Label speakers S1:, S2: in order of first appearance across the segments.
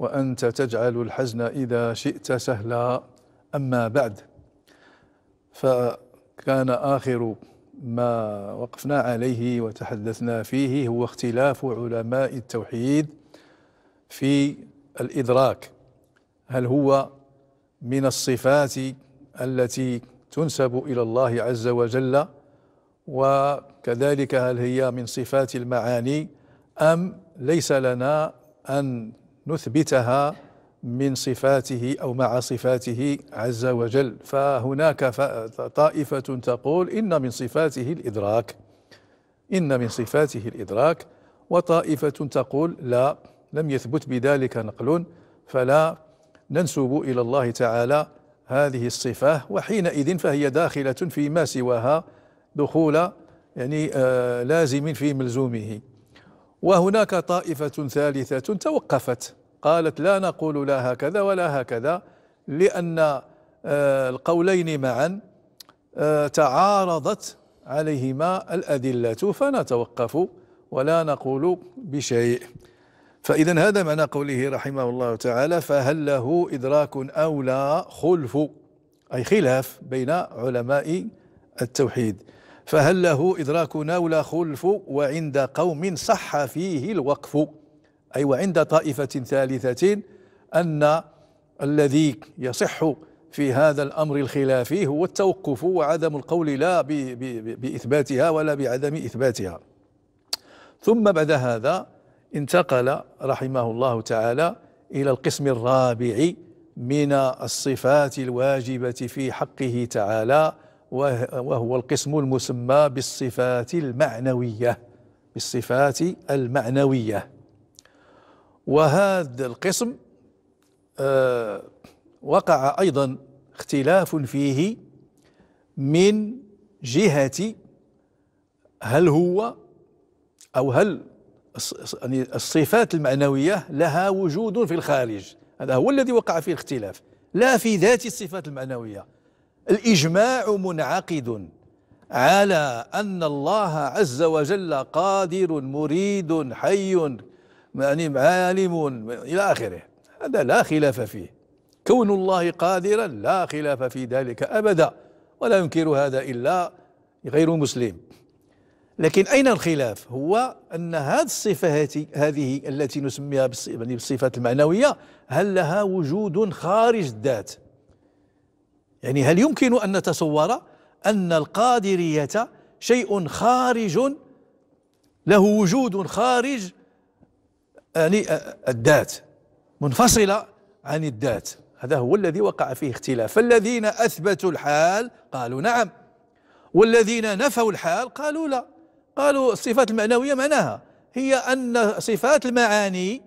S1: وأنت تجعل الحزن إذا شئت سهلا أما بعد فكان آخر ما وقفنا عليه وتحدثنا فيه هو اختلاف علماء التوحيد في الإدراك هل هو من الصفات التي تنسب إلى الله عز وجل وكذلك هل هي من صفات المعاني أم ليس لنا أن نثبتها من صفاته أو مع صفاته عز وجل فهناك طائفة تقول إن من صفاته الإدراك إن من صفاته الإدراك وطائفة تقول لا لم يثبت بذلك نقل فلا ننسب إلى الله تعالى هذه الصفة وحينئذ فهي داخلة فيما سواها دخول يعني آه لازم في ملزومه وهناك طائفة ثالثة توقفت قالت لا نقول لا هكذا ولا هكذا لأن آه، القولين معا آه، تعارضت عليهما الأدلة فنتوقف ولا نقول بشيء فإذا هذا معنى قوله رحمه الله تعالى فهل له إدراك أو لا خلف أي خلاف بين علماء التوحيد فهل له إدراكنا ولا خلف وعند قوم صح فيه الوقف أي وعند طائفة ثالثة أن الذي يصح في هذا الأمر الخلافي هو التوقف وعدم القول لا بإثباتها ولا بعدم إثباتها ثم بعد هذا انتقل رحمه الله تعالى إلى القسم الرابع من الصفات الواجبة في حقه تعالى وهو القسم المسمى بالصفات المعنوية بالصفات المعنوية وهذا القسم آه، وقع أيضا اختلاف فيه من جهة هل هو أو هل يعني الصفات المعنوية لها وجود في الخارج هذا هو الذي وقع فيه الاختلاف لا في ذات الصفات المعنوية الإجماع منعقد على أن الله عز وجل قادر مريد حي يعني عالم إلى آخره هذا لا خلاف فيه كون الله قادرا لا خلاف في ذلك أبدا ولا ينكر هذا إلا غير مسلم لكن أين الخلاف هو أن هذه الصفة هذه التي نسميها يعني بالصفات المعنوية هل لها وجود خارج الذات يعني هل يمكن أن نتصور أن القادرية شيء خارج له وجود خارج يعني آه، الذات منفصلة عن الذات هذا هو الذي وقع فيه اختلاف فالذين أثبتوا الحال قالوا نعم والذين نفوا الحال قالوا لا قالوا الصفات المعنوية معناها هي أن صفات المعاني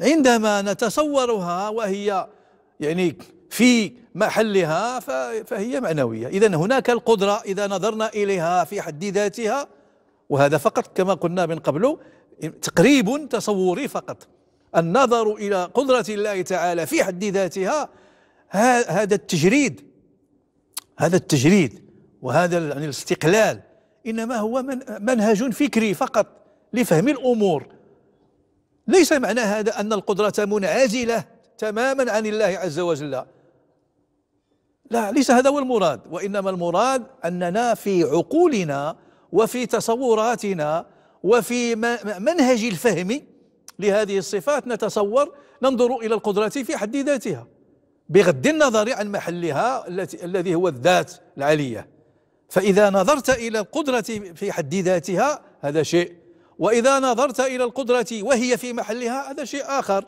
S1: عندما نتصورها وهي يعني في محلها فهي معنوية إذا هناك القدرة إذا نظرنا إليها في حد ذاتها وهذا فقط كما قلنا من قبل تقريب تصوري فقط النظر إلى قدرة الله تعالى في حد ذاتها هذا التجريد هذا التجريد وهذا يعني الاستقلال إنما هو من منهج فكري فقط لفهم الأمور ليس معنى هذا أن القدرة منعزلة تماما عن الله عز وجل لا ليس هذا هو المراد وإنما المراد أننا في عقولنا وفي تصوراتنا وفي منهج الفهم لهذه الصفات نتصور ننظر إلى القدرة في حد ذاتها بغض النظر عن محلها التي الذي هو الذات العليه فإذا نظرت إلى القدرة في حد ذاتها هذا شيء وإذا نظرت إلى القدرة وهي في محلها هذا شيء آخر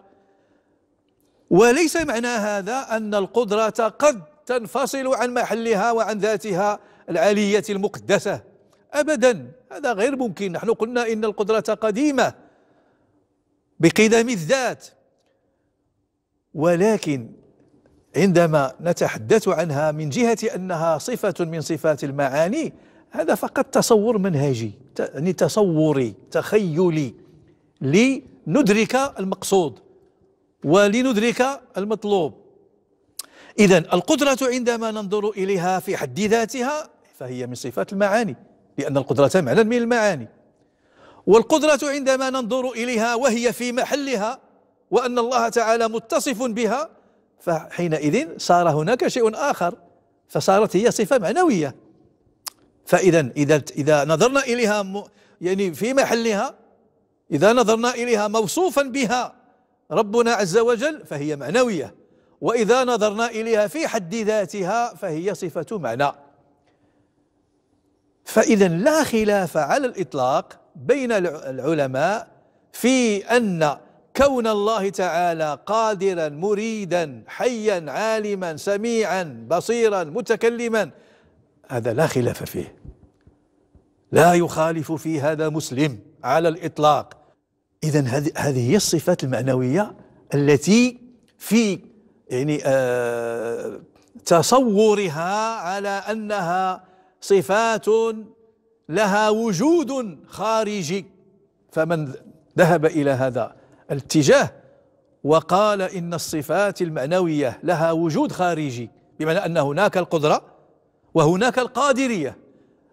S1: وليس معنى هذا أن القدرة قد تنفصل عن محلها وعن ذاتها العلية المقدسة أبدا هذا غير ممكن نحن قلنا إن القدرة قديمة بقدم الذات ولكن عندما نتحدث عنها من جهة أنها صفة من صفات المعاني هذا فقط تصور منهجي يعني تصوري تخيلي لندرك المقصود ولندرك المطلوب إذا القدرة عندما ننظر إليها في حد ذاتها فهي من صفات المعاني لأن القدرة معنى من المعاني والقدرة عندما ننظر إليها وهي في محلها وأن الله تعالى متصف بها فحينئذ صار هناك شيء آخر فصارت هي صفة معنوية فإذا إذا إذا نظرنا إليها يعني في محلها إذا نظرنا إليها موصوفا بها ربنا عز وجل فهي معنوية وإذا نظرنا إليها في حد ذاتها فهي صفة معنى فإذا لا خلاف على الإطلاق بين العلماء في أن كون الله تعالى قادرا مريدا حيا عالما سميعا بصيرا متكلما هذا لا خلاف فيه لا يخالف في هذا مسلم على الإطلاق إذا هذه هي الصفات المعنوية التي في يعني آه، تصورها على انها صفات لها وجود خارجي فمن ذهب الى هذا الاتجاه وقال ان الصفات المعنويه لها وجود خارجي بمعنى ان هناك القدره وهناك القادريه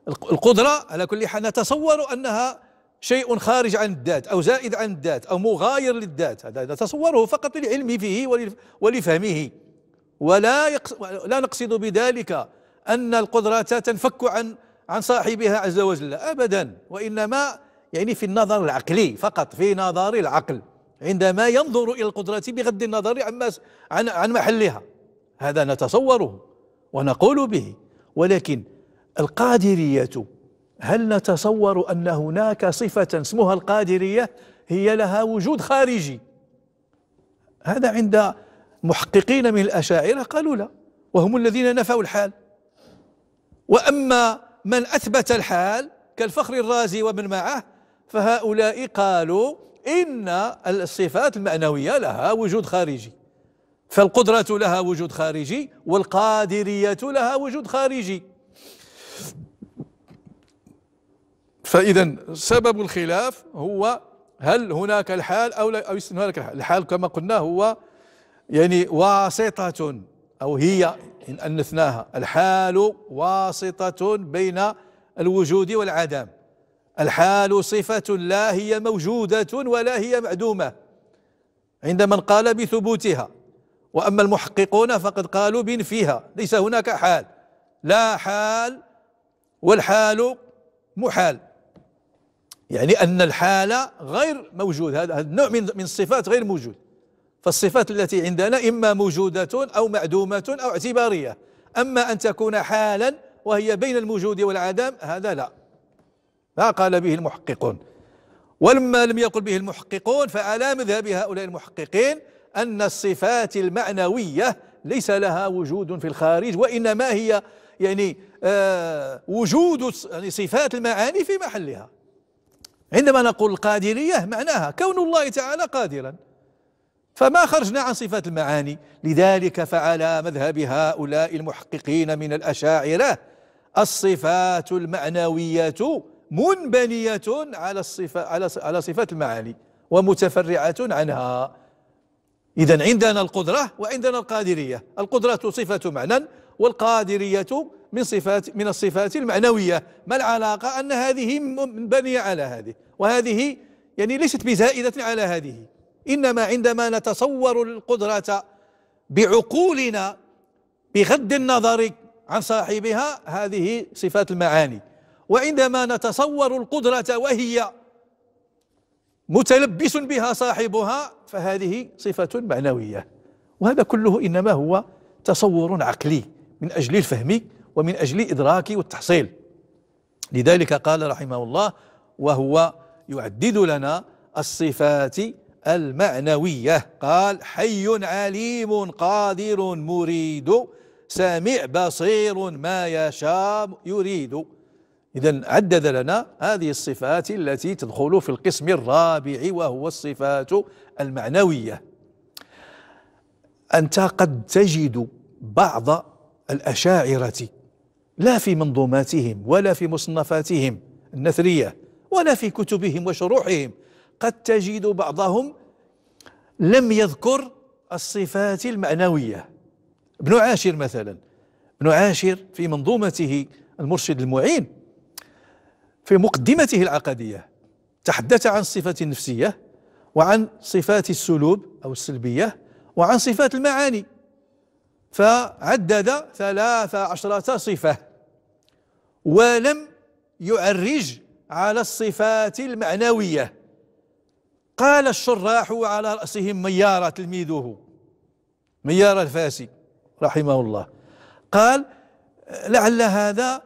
S1: القدره على كل حال نتصور انها شيء خارج عن الذات أو زائد عن الذات أو مغاير للذات هذا نتصوره فقط للعلم فيه ولفهمه ولا يقص لا نقصد بذلك أن القدرات تنفك عن عن صاحبها عز وجل أبدا وإنما يعني في النظر العقلي فقط في نظر العقل عندما ينظر إلى القدرات بغض النظر عن, عن عن محلها هذا نتصوره ونقول به ولكن القادرية هل نتصور أن هناك صفة اسمها القادرية هي لها وجود خارجي هذا عند محققين من الأشاعرة قالوا لا وهم الذين نفوا الحال وأما من أثبت الحال كالفخر الرازي ومن معه فهؤلاء قالوا إن الصفات المعنوية لها وجود خارجي فالقدرة لها وجود خارجي والقادرية لها وجود خارجي فإذا سبب الخلاف هو هل هناك الحال أو لا أو هناك الحال الحال كما قلنا هو يعني واسطة أو هي إن أنثناها الحال واسطة بين الوجود والعدم الحال صفة لا هي موجودة ولا هي معدومة عند من قال بثبوتها وأما المحققون فقد قالوا بنفيها ليس هناك حال لا حال والحال محال يعني أن الحالة غير موجود هذا النوع من من الصفات غير موجود فالصفات التي عندنا إما موجودة أو معدومة أو اعتبارية أما أن تكون حالا وهي بين الموجود والعدم هذا لا ما قال به المحققون ولما لم يقل به المحققون فعلى مذهب هؤلاء المحققين أن الصفات المعنوية ليس لها وجود في الخارج وإنما هي يعني آه وجود يعني صفات المعاني في محلها عندما نقول القادرية معناها كون الله تعالى قادرا فما خرجنا عن صفات المعاني لذلك فعلى مذهب هؤلاء المحققين من الأشاعرة الصفات المعنوية منبنية على الصفة على على صفات المعاني ومتفرعة عنها إذا عندنا القدرة وعندنا القادرية القدرة صفة معنى والقادرية من صفات من الصفات المعنوية ما العلاقة أن هذه مبنية على هذه وهذه يعني ليست بزائدة على هذه إنما عندما نتصور القدرة بعقولنا بغض النظر عن صاحبها هذه صفات المعاني وعندما نتصور القدرة وهي متلبس بها صاحبها فهذه صفة معنوية وهذا كله إنما هو تصور عقلي من أجل الفهم ومن أجل إدراك والتحصيل لذلك قال رحمه الله وهو يعدد لنا الصفات المعنوية قال حي عليم قادر مريد سامع بصير ما يشاء يريد إذا عدد لنا هذه الصفات التي تدخل في القسم الرابع وهو الصفات المعنوية أنت قد تجد بعض الأشاعرة لا في منظوماتهم ولا في مصنفاتهم النثرية ولا في كتبهم وشروحهم قد تجد بعضهم لم يذكر الصفات المعنوية ابن عاشر مثلا ابن عاشر في منظومته المرشد المعين في مقدمته العقدية تحدث عن الصفات النفسية وعن صفات السلوب أو السلبية وعن صفات المعاني فعدد ثلاث عشرة صفة ولم يعرج على الصفات المعنوية قال الشراح وعلى رأسهم ميارة تلميذه ميارة الفاسي رحمه الله قال لعل هذا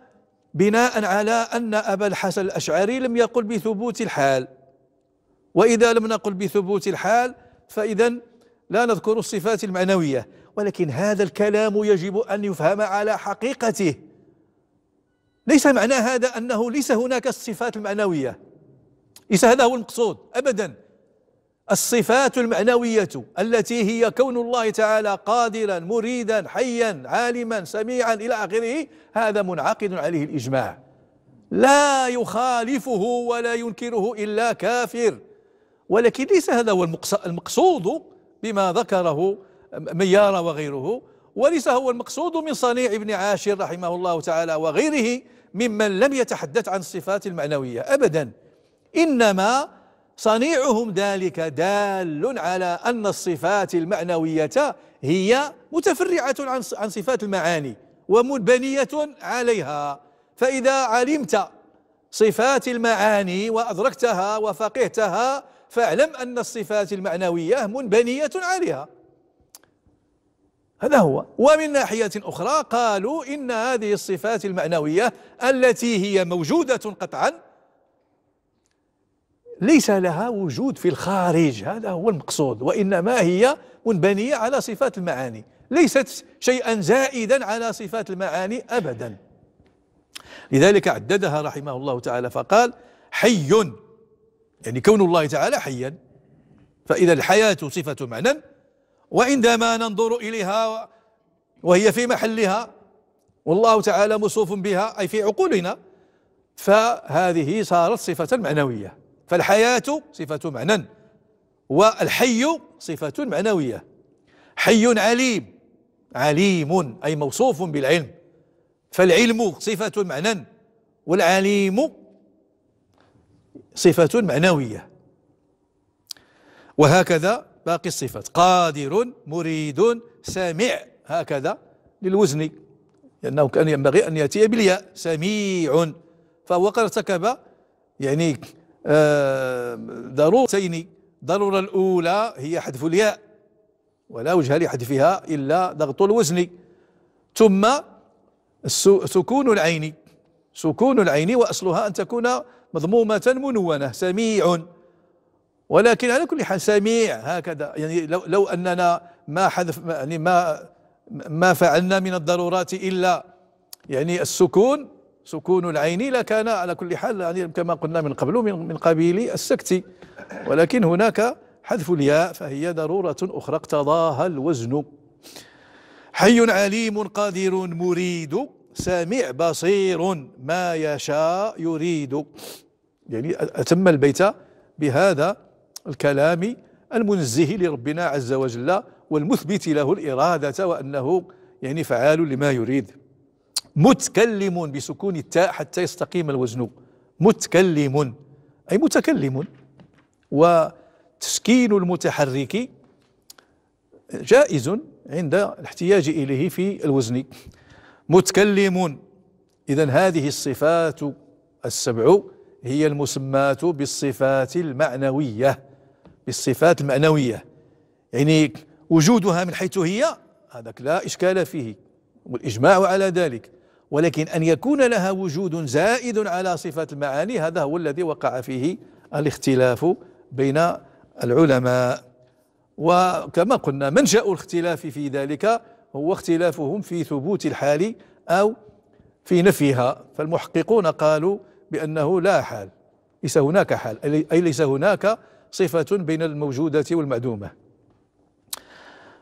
S1: بناء على أن أبا الحسن الأشعري لم يقل بثبوت الحال وإذا لم نقل بثبوت الحال فإذا لا نذكر الصفات المعنوية ولكن هذا الكلام يجب أن يفهم على حقيقته ليس معنى هذا أنه ليس هناك الصفات المعنوية ليس هذا هو المقصود أبدا الصفات المعنوية التي هي كون الله تعالى قادرا مريدا حيا عالما سميعا إلى آخره هذا منعقد عليه الإجماع لا يخالفه ولا ينكره إلا كافر ولكن ليس هذا هو المقصود بما ذكره ميارة وغيره وليس هو المقصود من صنيع ابن عاشر رحمه الله تعالى وغيره ممن لم يتحدث عن الصفات المعنوية أبدا إنما صنيعهم ذلك دال على أن الصفات المعنوية هي متفرعة عن عن صفات المعاني ومنبنية عليها فإذا علمت صفات المعاني وأدركتها وفقهتها فاعلم أن الصفات المعنوية منبنية عليها هذا هو ومن ناحية أخرى قالوا إن هذه الصفات المعنوية التي هي موجودة قطعا ليس لها وجود في الخارج هذا هو المقصود وإنما هي منبنية على صفات المعاني ليست شيئا زائدا على صفات المعاني أبدا لذلك عددها رحمه الله تعالى فقال حي يعني كون الله تعالى حيا فإذا الحياة صفة معنى وعندما ننظر إليها وهي في محلها والله تعالى مصوف بها أي في عقولنا فهذه صارت صفة معنوية فالحياة صفة معنى والحي صفة معنوية حي عليم عليم أي موصوف بالعلم فالعلم صفة معنى والعليم صفة معنوية وهكذا باقي الصفات قادر مريد سميع هكذا للوزن لأنه كان ينبغي أن يأتي بالياء سميع فهو قد ارتكب يعني آه، ضرورتين ضرورة الأولى هي حذف الياء ولا وجه لحذفها إلا ضغط الوزن ثم سكون العين سكون العين وأصلها أن تكون مضمومة منونة سميع ولكن على كل حال سميع هكذا يعني لو لو اننا ما حذف يعني ما ما فعلنا من الضرورات الا يعني السكون سكون العين لكان على كل حال يعني كما قلنا من قبل من من قبيل السكت ولكن هناك حذف الياء فهي ضرورة أخرى اقتضاها الوزن حي عليم قادر مريد سامع بصير ما يشاء يريد يعني أتم البيت بهذا الكلام المنزه لربنا عز وجل والمثبت له الإرادة وأنه يعني فعال لما يريد متكلم بسكون التاء حتى يستقيم الوزن متكلم أي متكلم وتسكين المتحرك جائز عند الاحتياج إليه في الوزن متكلم إذا هذه الصفات السبع هي المسمات بالصفات المعنوية بالصفات المعنوية يعني وجودها من حيث هي هذاك لا إشكال فيه والإجماع على ذلك ولكن أن يكون لها وجود زائد على صفات المعاني هذا هو الذي وقع فيه الاختلاف بين العلماء وكما قلنا منشأ الاختلاف في ذلك هو اختلافهم في ثبوت الحال أو في نفيها فالمحققون قالوا بأنه لا حال ليس هناك حال أي ليس هناك صفة بين الموجودة والمعدومة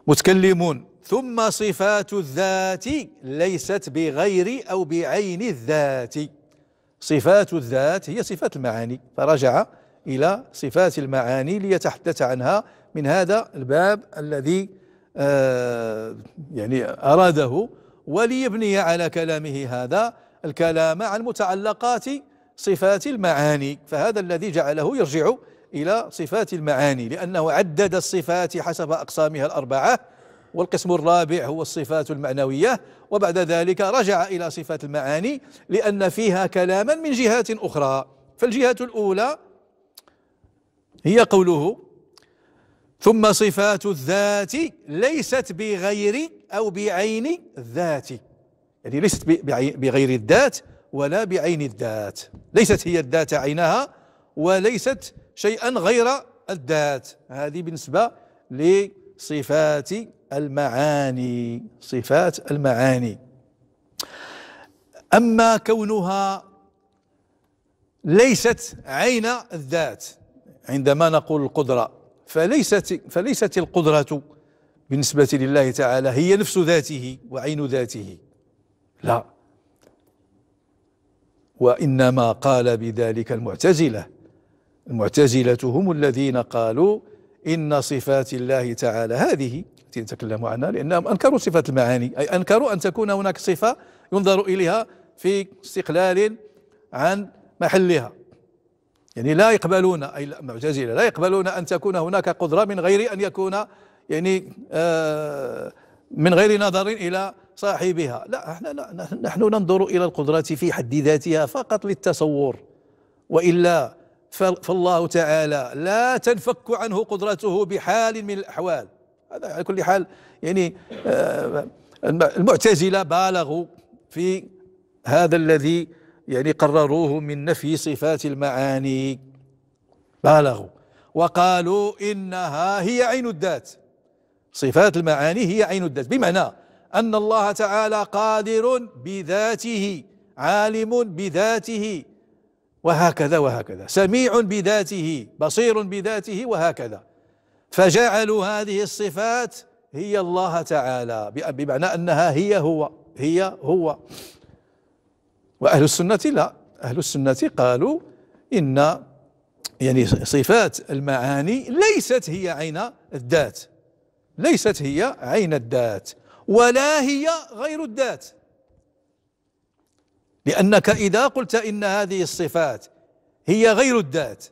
S1: متكلمون ثم صفات الذات ليست بغير أو بعين الذات صفات الذات هي صفات المعاني فرجع إلى صفات المعاني ليتحدث عنها من هذا الباب الذي آه يعني أراده وليبني على كلامه هذا الكلام عن متعلقات صفات المعاني فهذا الذي جعله يرجع إلى صفات المعاني لأنه عدد الصفات حسب أقسامها الأربعة والقسم الرابع هو الصفات المعنوية وبعد ذلك رجع إلى صفات المعاني لأن فيها كلاما من جهات أخرى فالجهة الأولى هي قوله ثم صفات الذات ليست بغير أو بعين الذات يعني ليست بغير الذات ولا بعين الذات ليست هي الذات عينها وليست شيئا غير الذات هذه بالنسبة لصفات المعاني صفات المعاني أما كونها ليست عين الذات عندما نقول القدرة فليست فليست القدرة بالنسبة لله تعالى هي نفس ذاته وعين ذاته لا وإنما قال بذلك المعتزلة المعتزلة هم الذين قالوا إن صفات الله تعالى هذه التي نتكلم عنها لأنهم أنكروا صفات المعاني أي أنكروا أن تكون هناك صفة ينظر إليها في استقلال عن محلها يعني لا يقبلون أي المعتزلة لا يقبلون أن تكون هناك قدرة من غير أن يكون يعني آه من غير نظر إلى صاحبها لا احنا لا نحن ننظر إلى القدرة في حد ذاتها فقط للتصور وإلا فالله تعالى لا تنفك عنه قدرته بحال من الأحوال هذا على كل حال يعني آه، المعتزلة بالغوا في هذا الذي يعني قرروه من نفي صفات المعاني بالغوا وقالوا إنها هي عين الذات صفات المعاني هي عين الذات بمعنى أن الله تعالى قادر بذاته عالم بذاته وهكذا وهكذا سميع بذاته بصير بذاته وهكذا فجعلوا هذه الصفات هي الله تعالى بمعنى انها هي هو هي هو واهل السنه لا اهل السنه قالوا ان يعني صفات المعاني ليست هي عين الذات ليست هي عين الذات ولا هي غير الذات لأنك إذا قلت إن هذه الصفات هي غير الذات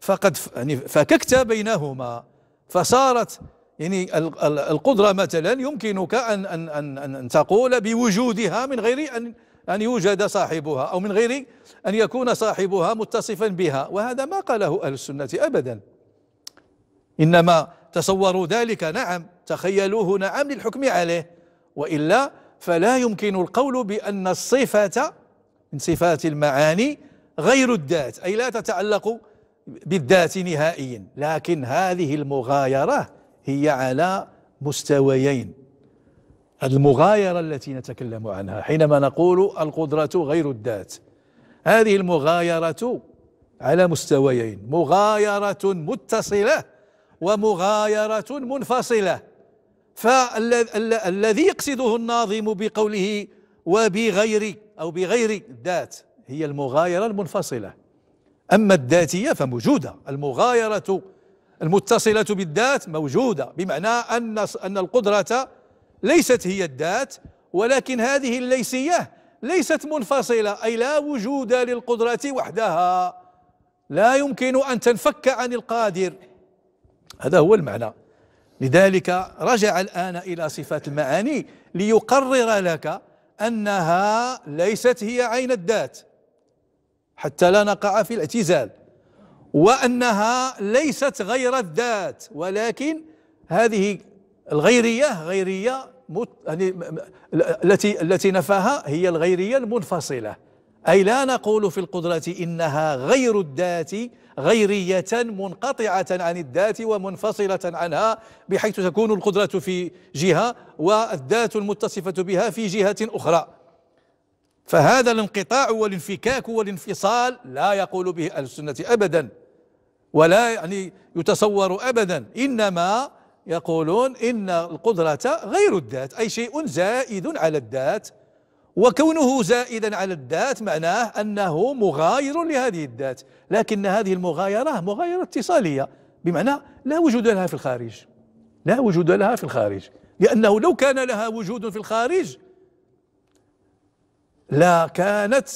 S1: فقد يعني فككت بينهما فصارت يعني القدرة مثلا يمكنك أن أن أن أن تقول بوجودها من غير أن أن يوجد صاحبها أو من غير أن يكون صاحبها متصفا بها وهذا ما قاله أهل السنة أبدا إنما تصوروا ذلك نعم تخيلوه نعم للحكم عليه وإلا فلا يمكن القول بأن الصفة من صفات المعاني غير الذات أي لا تتعلق بالذات نهائيا لكن هذه المغايرة هي على مستويين المغايرة التي نتكلم عنها حينما نقول القدرة غير الذات هذه المغايرة على مستويين مغايرة متصلة ومغايرة منفصلة فالذي يقصده الناظم بقوله وبغير أو بغير الذات هي المغايرة المنفصلة أما الذاتية فموجودة المغايرة المتصلة بالذات موجودة بمعنى أن أن القدرة ليست هي الذات ولكن هذه الليسية ليست منفصلة أي لا وجود للقدرة وحدها لا يمكن أن تنفك عن القادر هذا هو المعنى لذلك رجع الآن إلى صفات المعاني ليقرر لك أنها ليست هي عين الذات حتى لا نقع في الاعتزال وأنها ليست غير الذات ولكن هذه الغيرية غيرية مت... يعني التي التي نفاها هي الغيرية المنفصلة أي لا نقول في القدرة إنها غير الذات غيرية منقطعة عن الذات ومنفصلة عنها بحيث تكون القدرة في جهة والذات المتصفة بها في جهة أخرى فهذا الانقطاع والانفكاك والانفصال لا يقول به أهل السنة أبدا ولا يعني يتصور أبدا إنما يقولون إن القدرة غير الذات أي شيء زائد على الذات وكونه زائدا على الذات معناه أنه مغاير لهذه الذات لكن هذه المغايرة مغايرة اتصالية بمعنى لا وجود لها في الخارج لا وجود لها في الخارج لأنه لو كان لها وجود في الخارج لا كانت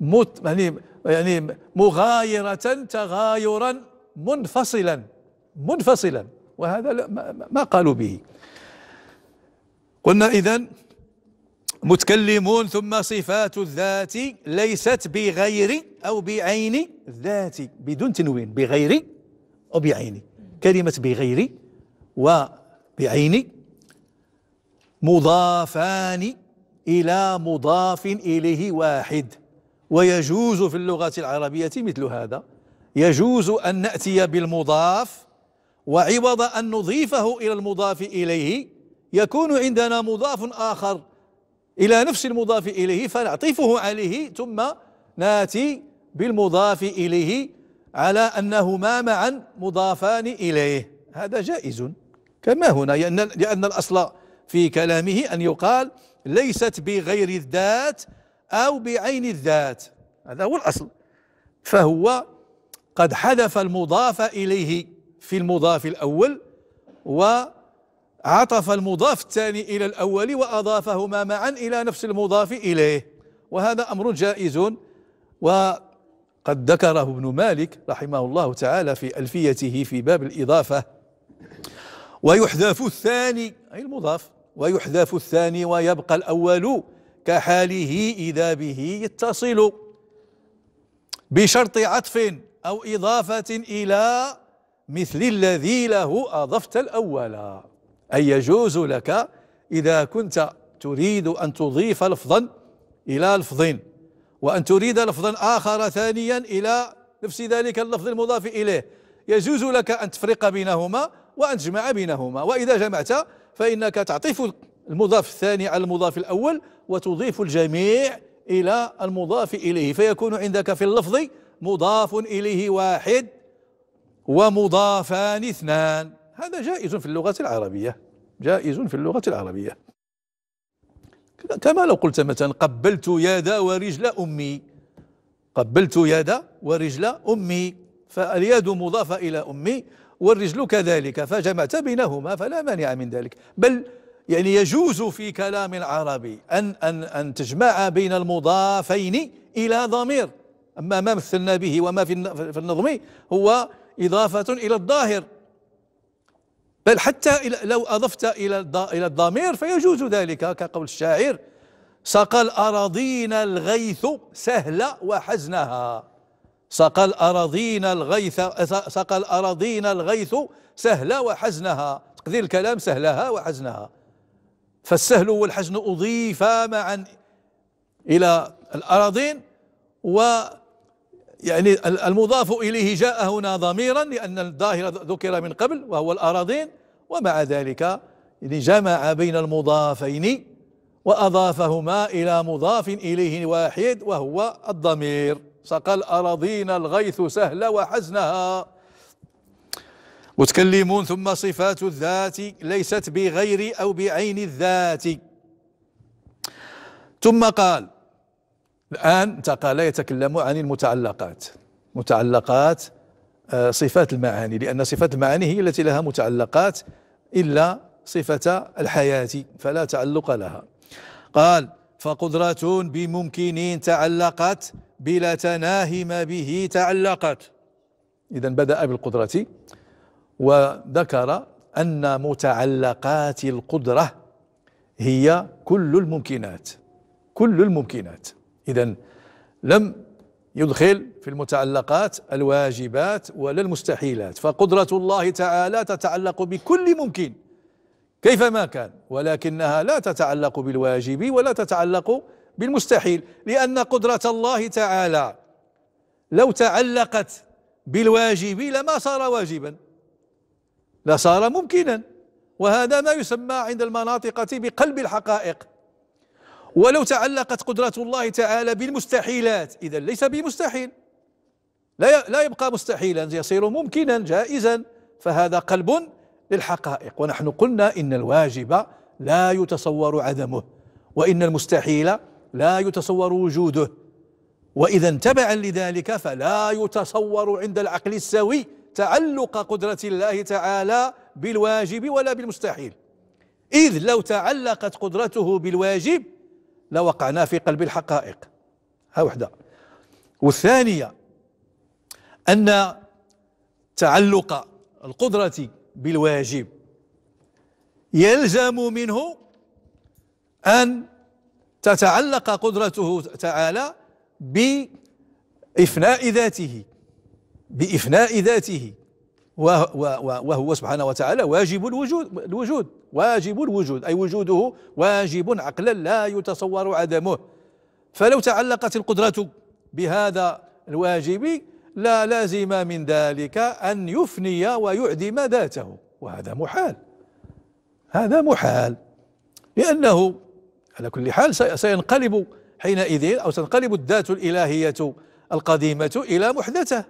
S1: مت يعني يعني مغايرة تغايرا منفصلا منفصلا وهذا ما قالوا به قلنا إذن متكلمون ثم صفات الذات ليست بغير أو بعين ذاتي بدون تنوين بغير أو بعين كلمة بغير وبعيني مضافان إلى مضاف إليه واحد ويجوز في اللغة العربية مثل هذا يجوز أن نأتي بالمضاف وعوض أن نضيفه إلى المضاف إليه يكون عندنا مضاف آخر إلى نفس المضاف إليه فنعطفه عليه ثم ناتي بالمضاف إليه على أنهما معا مضافان إليه هذا جائز كما هنا لأن الأصل في كلامه أن يقال ليست بغير الذات أو بعين الذات هذا هو الأصل فهو قد حذف المضاف إليه في المضاف الأول و عطف المضاف الثاني إلى الأول وأضافهما معا إلى نفس المضاف إليه وهذا أمر جائز وقد ذكره ابن مالك رحمه الله تعالى في ألفيته في باب الإضافة ويحذف الثاني أي المضاف ويحذف الثاني ويبقى الأول كحاله إذا به يتصل بشرط عطف أو إضافة إلى مثل الذي له أضفت الأول أي يجوز لك إذا كنت تريد أن تضيف لفظا إلى لفظ وأن تريد لفظا آخر ثانيا إلى نفس ذلك اللفظ المضاف إليه يجوز لك أن تفرق بينهما وأن تجمع بينهما وإذا جمعت فإنك تعطف المضاف الثاني على المضاف الأول وتضيف الجميع إلى المضاف إليه فيكون عندك في اللفظ مضاف إليه واحد ومضافان اثنان هذا جائز في اللغة العربية جائز في اللغة العربية كما لو قلت مثلا قبلت يد ورجل أمي قبلت يد ورجل أمي فاليد مضافة إلى أمي والرجل كذلك فجمعت بينهما فلا مانع من ذلك بل يعني يجوز في كلام العربي أن, أن, أن تجمع بين المضافين إلى ضمير أما ما مثلنا به وما في النظم هو إضافة إلى الظاهر بل حتى لو أضفت إلى إلى الضمير فيجوز ذلك كقول الشاعر سقى الأراضين الغيث سهلة وحزنها سقى الأراضين الغيث سقى الأراضين الغيث سهلة وحزنها تقدير الكلام سهلها وحزنها فالسهل والحزن أضيفا معا إلى الأراضين و يعني المضاف إليه جاء هنا ضميرا لأن الظاهر ذكر من قبل وهو الأراضين ومع ذلك جمع بين المضافين وأضافهما إلى مضاف إليه واحد وهو الضمير سقى الأراضين الغيث سهل وحزنها متكلمون ثم صفات الذات ليست بغير أو بعين الذات ثم قال الآن انتقل يتكلم عن المتعلقات متعلقات آه، صفات المعاني لأن صفات المعاني هي التي لها متعلقات إلا صفة الحياة فلا تعلق لها قال فقدرة بممكن تعلقت بلا تناهي ما به تعلقت إذا بدأ بالقدرة وذكر أن متعلقات القدرة هي كل الممكنات كل الممكنات إذا لم يدخل في المتعلقات الواجبات ولا المستحيلات فقدرة الله تعالى تتعلق بكل ممكن كيفما كان ولكنها لا تتعلق بالواجب ولا تتعلق بالمستحيل لأن قدرة الله تعالى لو تعلقت بالواجب لما صار واجبا لصار ممكنا وهذا ما يسمى عند المناطقة بقلب الحقائق ولو تعلقت قدرة الله تعالى بالمستحيلات إذا ليس بمستحيل لا لا يبقى مستحيلا يصير ممكنا جائزا فهذا قلب للحقائق ونحن قلنا إن الواجب لا يتصور عدمه وإن المستحيل لا يتصور وجوده وإذا تبعا لذلك فلا يتصور عند العقل السوي تعلق قدرة الله تعالى بالواجب ولا بالمستحيل إذ لو تعلقت قدرته بالواجب لوقعنا في قلب الحقائق ها وحدة والثانية أن تعلق القدرة بالواجب يلزم منه أن تتعلق قدرته تعالى بإفناء ذاته بإفناء ذاته وهو سبحانه وتعالى واجب الوجود الوجود واجب الوجود أي وجوده واجب عقلا لا يتصور عدمه فلو تعلقت القدرة بهذا الواجب لا لازم من ذلك أن يفني ويعدم ذاته وهذا محال هذا محال لأنه على كل حال سينقلب حينئذ أو تنقلب الذات الإلهية القديمة إلى محدثة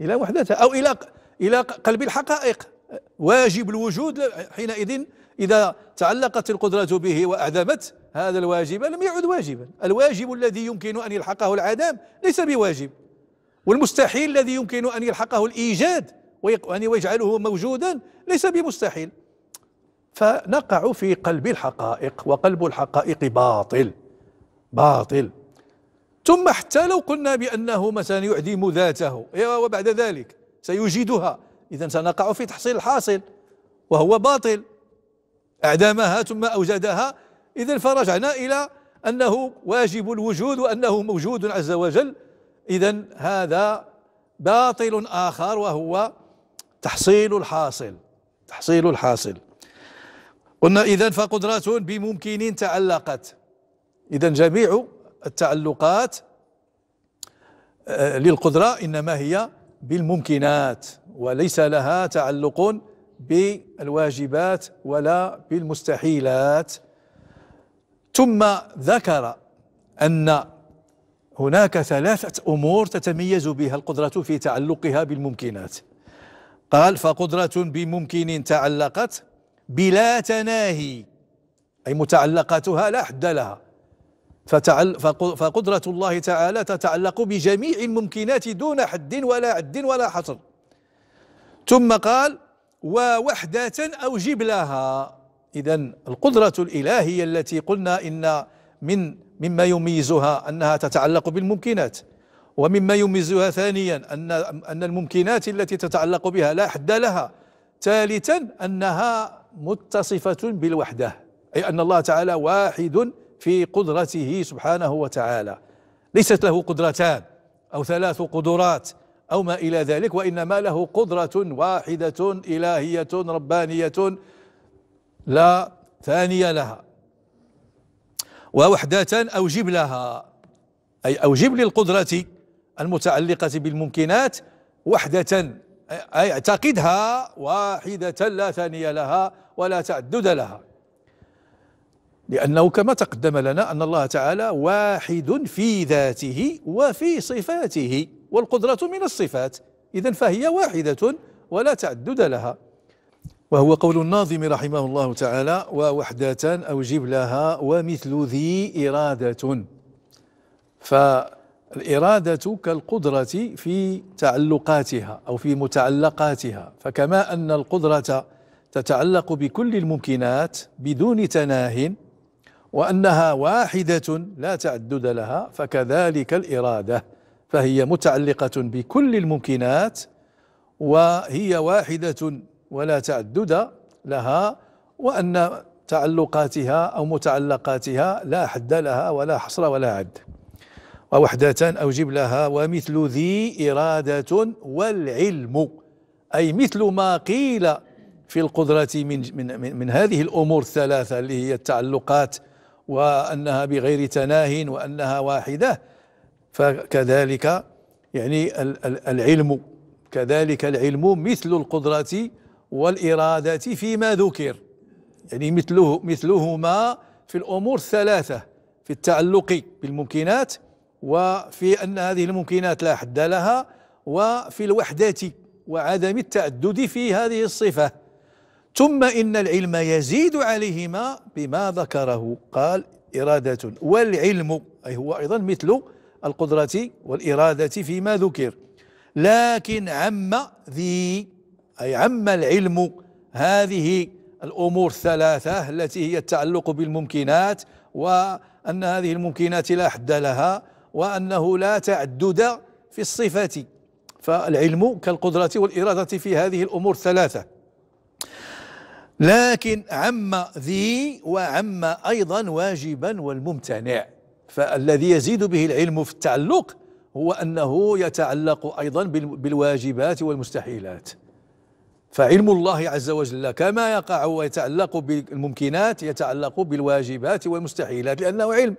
S1: إلى محدثة أو إلى إلى قلب الحقائق واجب الوجود حينئذ إذا تعلقت القدرة به وأعدمت هذا الواجب لم يعد واجبا الواجب الذي يمكن أن يلحقه العدم ليس بواجب والمستحيل الذي يمكن أن يلحقه الإيجاد ويجعله موجودا ليس بمستحيل فنقع في قلب الحقائق وقلب الحقائق باطل باطل ثم حتى لو قلنا بأنه مثلا يعدم ذاته وبعد ذلك سيجيدها إذا سنقع في تحصيل الحاصل وهو باطل أعدامها ثم أوجدها إذا فرجعنا إلى أنه واجب الوجود وأنه موجود عز وجل إذا هذا باطل آخر وهو تحصيل الحاصل تحصيل الحاصل قلنا إذا فقدرة بممكن تعلقت إذا جميع التعلقات آه، للقدرة إنما هي بالممكنات وليس لها تعلق بالواجبات ولا بالمستحيلات ثم ذكر أن هناك ثلاثة أمور تتميز بها القدرة في تعلقها بالممكنات قال فقدرة بممكن تعلقت بلا تناهي أي متعلقاتها لا حد لها فتعل فقدرة الله تعالى تتعلق بجميع الممكنات دون حد ولا عد ولا حصر ثم قال ووحدة أوجب لها إذا القدرة الإلهية التي قلنا إن من مما يميزها أنها تتعلق بالممكنات ومما يميزها ثانيا أن أن الممكنات التي تتعلق بها لا حد لها ثالثا أنها متصفة بالوحدة أي أن الله تعالى واحد في قدرته سبحانه وتعالى ليست له قدرتان أو ثلاث قدرات أو ما إلى ذلك وإنما له قدرة واحدة إلهية ربانية لا ثانية لها ووحدة أوجب لها أي أوجب للقدرة المتعلقة بالممكنات وحدة أي اعتقدها واحدة لا ثانية لها ولا تعدد لها لأنه كما تقدم لنا أن الله تعالى واحد في ذاته وفي صفاته والقدرة من الصفات إذا فهي واحدة ولا تعدد لها وهو قول الناظم رحمه الله تعالى ووحدة أوجب لها ومثل ذي إرادة فالإرادة كالقدرة في تعلقاتها أو في متعلقاتها فكما أن القدرة تتعلق بكل الممكنات بدون تناه وأنها واحدة لا تعدد لها فكذلك الإرادة فهي متعلقة بكل الممكنات وهي واحدة ولا تعدد لها وأن تعلقاتها أو متعلقاتها لا حد لها ولا حصر ولا عد ووحدة أوجب لها ومثل ذي إرادة والعلم أي مثل ما قيل في القدرة من, من, من هذه الأمور الثلاثة اللي هي التعلقات وأنها بغير تناه وأنها واحدة فكذلك يعني العلم كذلك العلم مثل القدرة والإرادة فيما ذكر يعني مثله مثلهما في الأمور الثلاثة في التعلق بالممكنات وفي أن هذه الممكنات لا حد لها وفي الوحدة وعدم التعدد في هذه الصفة ثم إن العلم يزيد عليهما بما ذكره قال إرادة والعلم أي هو أيضا مثل القدرة والإرادة فيما ذكر لكن عم ذي أي عم العلم هذه الأمور الثلاثة التي هي التعلق بالممكنات وأن هذه الممكنات لا حد لها وأنه لا تعدد في الصفة فالعلم كالقدرة والإرادة في هذه الأمور الثلاثة لكن عم ذي وعم أيضا واجبا والممتنع فالذي يزيد به العلم في التعلق هو أنه يتعلق أيضا بالواجبات والمستحيلات فعلم الله عز وجل كما يقع ويتعلق بالممكنات يتعلق بالواجبات والمستحيلات لأنه علم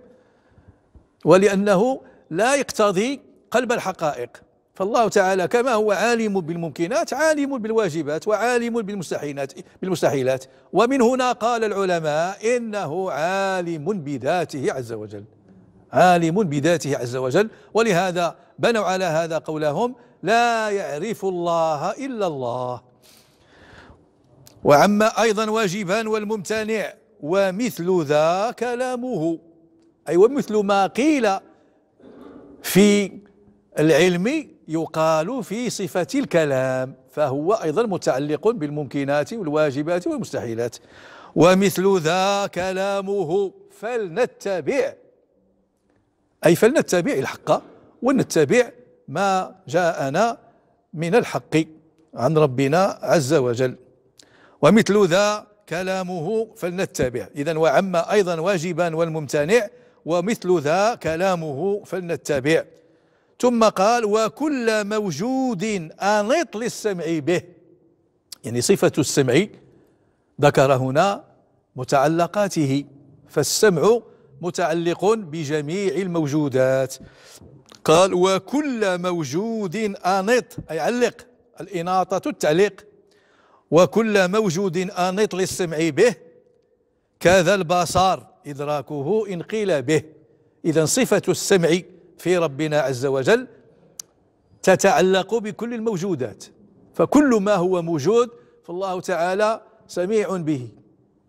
S1: ولأنه لا يقتضي قلب الحقائق فالله تعالى كما هو عالم بالممكنات عالم بالواجبات وعالم بالمستحيلات بالمستحيلات ومن هنا قال العلماء انه عالم بذاته عز وجل عالم بذاته عز وجل ولهذا بنوا على هذا قولهم لا يعرف الله الا الله وعما ايضا واجبان والممتنع ومثل ذا كلامه اي ومثل ما قيل في العلم يقال في صفة الكلام فهو أيضا متعلق بالممكنات والواجبات والمستحيلات ومثل ذا كلامه فلنتبع أي فلنتبع الحق ونتبع ما جاءنا من الحق عن ربنا عز وجل ومثل ذا كلامه فلنتبع إذا وعم أيضا واجبا والممتنع ومثل ذا كلامه فلنتبع ثم قال وكل موجود أنط للسمع به يعني صفة السمع ذكر هنا متعلقاته فالسمع متعلق بجميع الموجودات قال وكل موجود أنط أي علق الإناطة التعليق وكل موجود أنط للسمع به كذا البصر إدراكه إن قيل به إذا صفة السمع في ربنا عز وجل تتعلق بكل الموجودات فكل ما هو موجود فالله تعالى سميع به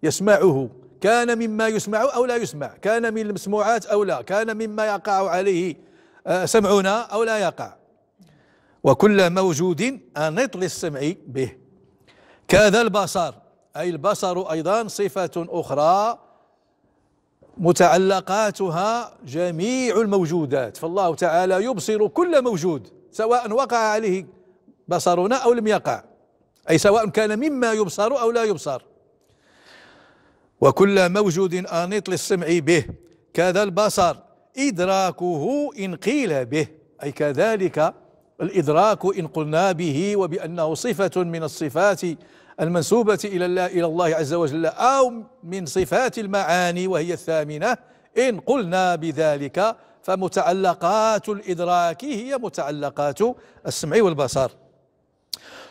S1: يسمعه كان مما يسمع أو لا يسمع كان من المسموعات أو لا كان مما يقع عليه آه، سمعنا أو لا يقع وكل موجود أنط للسمع به كذا البصر أي البصر أيضا صفة أخرى متعلقاتها جميع الموجودات فالله تعالى يبصر كل موجود سواء وقع عليه بصرنا او لم يقع اي سواء كان مما يبصر او لا يبصر وكل موجود انيط للسمع به كذا البصر ادراكه ان قيل به اي كذلك الادراك ان قلنا به وبانه صفه من الصفات المنسوبة إلى الله إلى الله عز وجل أو من صفات المعاني وهي الثامنة إن قلنا بذلك فمتعلقات الإدراك هي متعلقات السمع والبصر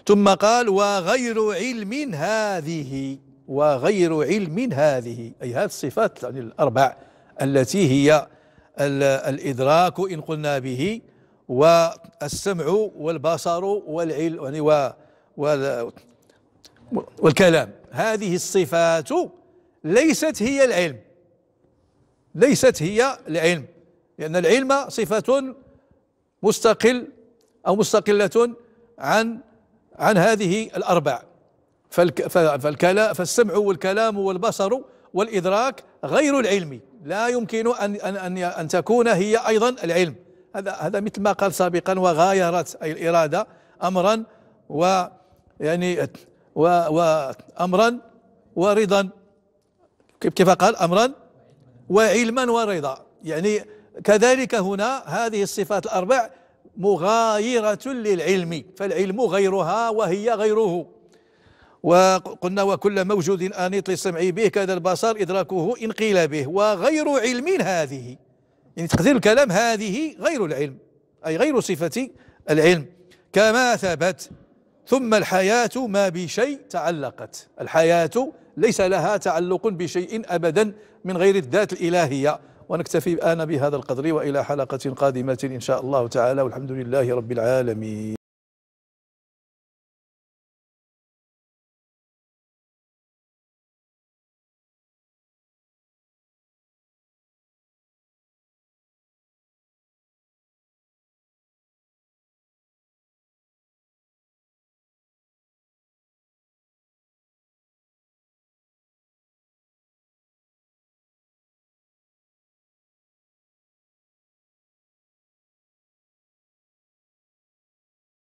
S1: ثم قال وغير علم هذه وغير علم هذه أي هذه الصفات يعني الأربع التي هي الإدراك إن قلنا به والسمع والبصر والعلم يعني والكلام هذه الصفات ليست هي العلم ليست هي العلم لأن العلم صفة مستقل أو مستقلة عن عن هذه الأربع فالكلام فالسمع والكلام والبصر والإدراك غير العلم لا يمكن أن أن أن, أن تكون هي أيضا العلم هذا هذا مثل ما قال سابقا وغايرت أي الإرادة أمرا و يعني وأمرا ورضا كيف قال أمرا وعلما ورضا يعني كذلك هنا هذه الصفات الأربع مغايرة للعلم فالعلم غيرها وهي غيره وقلنا وكل موجود أنيط للسمع به كذا البصر إدراكه إن قيل به وغير علم هذه يعني تقدير الكلام هذه غير العلم أي غير صفة العلم كما ثبت ثم الحياة ما بشيء تعلقت الحياة ليس لها تعلق بشيء أبدا من غير الذات الإلهية ونكتفي الآن بهذا القدر وإلى حلقة قادمة إن شاء الله تعالى والحمد لله رب العالمين